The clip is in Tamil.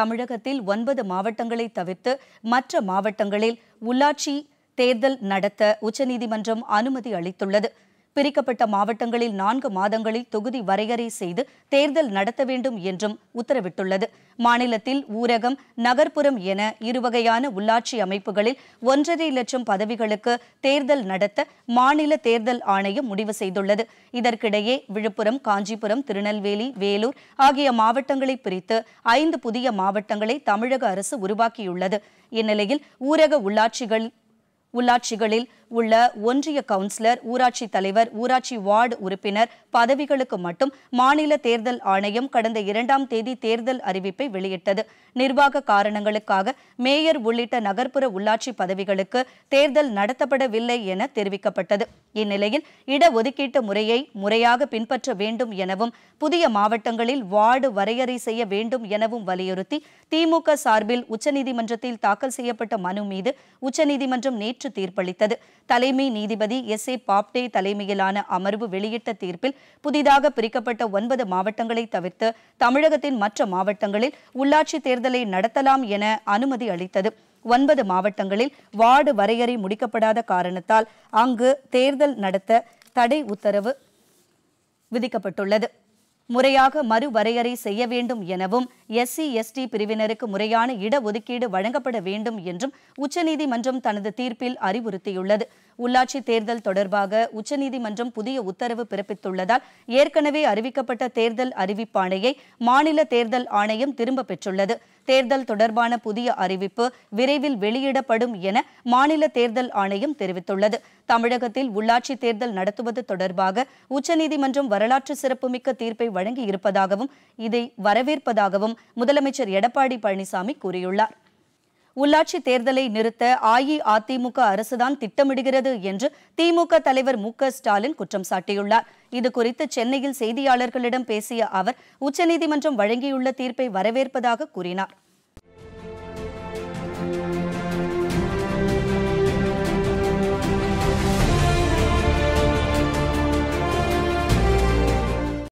தமிழகத்தில் ஒன்பது மாவட்டங்களை தவிர்த்து மற்ற மாவட்டங்களில் உள்ளாட்சி தேர்தல் நடத்த உச்சநீதிமன்றம் அனுமதி அளித்துள்ளது பிரிக்கப்பட்ட மாவட்டங்களில் நான்கு மாதங்களில் தொகுதி வரையறை செய்து தேர்தல் நடத்த வேண்டும் என்றும் உத்தரவிட்டுள்ளது மாநிலத்தில் ஊரகம் நகர்ப்புறம் என இருவகையான உள்ளாட்சி அமைப்புகளில் ஒன்றரை லட்சம் பதவிகளுக்கு தேர்தல் நடத்த மாநில தேர்தல் ஆணையம் முடிவு செய்துள்ளது இதற்கிடையே விழுப்புரம் காஞ்சிபுரம் திருநெல்வேலி வேலூர் ஆகிய மாவட்டங்களை பிரித்து ஐந்து புதிய மாவட்டங்களை தமிழக அரசு உருவாக்கியுள்ளது இந்நிலையில் ஊரக உள்ளாட்சிகள் உள்ளாட்சிகளில் உள்ள ஒன்றிய கவுன்சிலர் ஊராட்சி தலைவர் ஊராட்சி வார்டு உறுப்பினர் பதவிகளுக்கு மட்டும் மாநில தேர்தல் ஆணையம் கடந்த இரண்டாம் தேதி தேர்தல் அறிவிப்பை வெளியிட்டது நிர்வாக காரணங்களுக்காக மேயர் உள்ளிட்ட நகர்ப்புற உள்ளாட்சி பதவிகளுக்கு தேர்தல் நடத்தப்படவில்லை என தெரிவிக்கப்பட்டது இந்நிலையில் இடஒதுக்கீட்டு முறையை முறையாக பின்பற்ற வேண்டும் எனவும் புதிய மாவட்டங்களில் வார்டு வரையறை செய்ய வேண்டும் எனவும் வலியுறுத்தி திமுக சார்பில் உச்சநீதிமன்றத்தில் தாக்கல் செய்யப்பட்ட மனு மீது உச்சநீதிமன்றம் நேற்று தீர்ப்பளித்தது தலைமை நீதிபதி எஸ் ஏ பாப்டே தலைமையிலான அமர்வு வெளியிட்ட தீர்ப்பில் புதிதாக பிரிக்கப்பட்ட ஒன்பது மாவட்டங்களை தவிர்த்து தமிழகத்தின் மற்ற மாவட்டங்களில் உள்ளாட்சி தேர்தலை நடத்தலாம் என அனுமதி அளித்தது ஒன்பது மாவட்டங்களில் வார்டு வரையறை முடிக்கப்படாத காரணத்தால் அங்கு தேர்தல் நடத்த தடை உத்தரவு விதிக்கப்பட்டுள்ளது முறையாக மறுவரையறை செய்ய வேண்டும் எனவும் எஸ்சி எஸ்டி பிரிவினருக்கு முறையான இடஒதுக்கீடு வழங்கப்பட வேண்டும் என்றும் உச்சநீதிமன்றம் தனது தீர்ப்பில் அறிவுறுத்தியுள்ளது உள்ளாட்சி தேர்தல் தொடர்பாக உச்சநீதிமன்றம் புதிய உத்தரவு பிறப்பித்துள்ளதால் ஏற்கனவே அறிவிக்கப்பட்ட தேர்தல் அறிவிப்பாணையை மாநில தேர்தல் ஆணையம் திரும்ப பெற்றுள்ளது தேர்தல் தொடர்பான புதிய அறிவிப்பு விரைவில் வெளியிடப்படும் என மாநில தேர்தல் ஆணையம் தெரிவித்துள்ளது தமிழகத்தில் உள்ளாட்சி தேர்தல் நடத்துவது தொடர்பாக உச்சநீதிமன்றம் வரலாற்று சிறப்புமிக்க தீர்ப்பை வழங்கியிருப்பதாகவும் இதை வரவேற்பதாகவும் முதலமைச்சர் எடப்பாடி பழனிசாமி கூறியுள்ளார் உள்ளாட்சி தேர்தலை நிறுத்த அஇஅதிமுக அரசுதான் திட்டமிடுகிறது என்று திமுக தலைவர் மு ஸ்டாலின் குற்றம் சாட்டியுள்ளார் இதுகுறித்து சென்னையில் செய்தியாளர்களிடம் பேசிய அவர் உச்சநீதிமன்றம் வழங்கியுள்ள தீர்ப்பை வரவேற்பதாக கூறினார்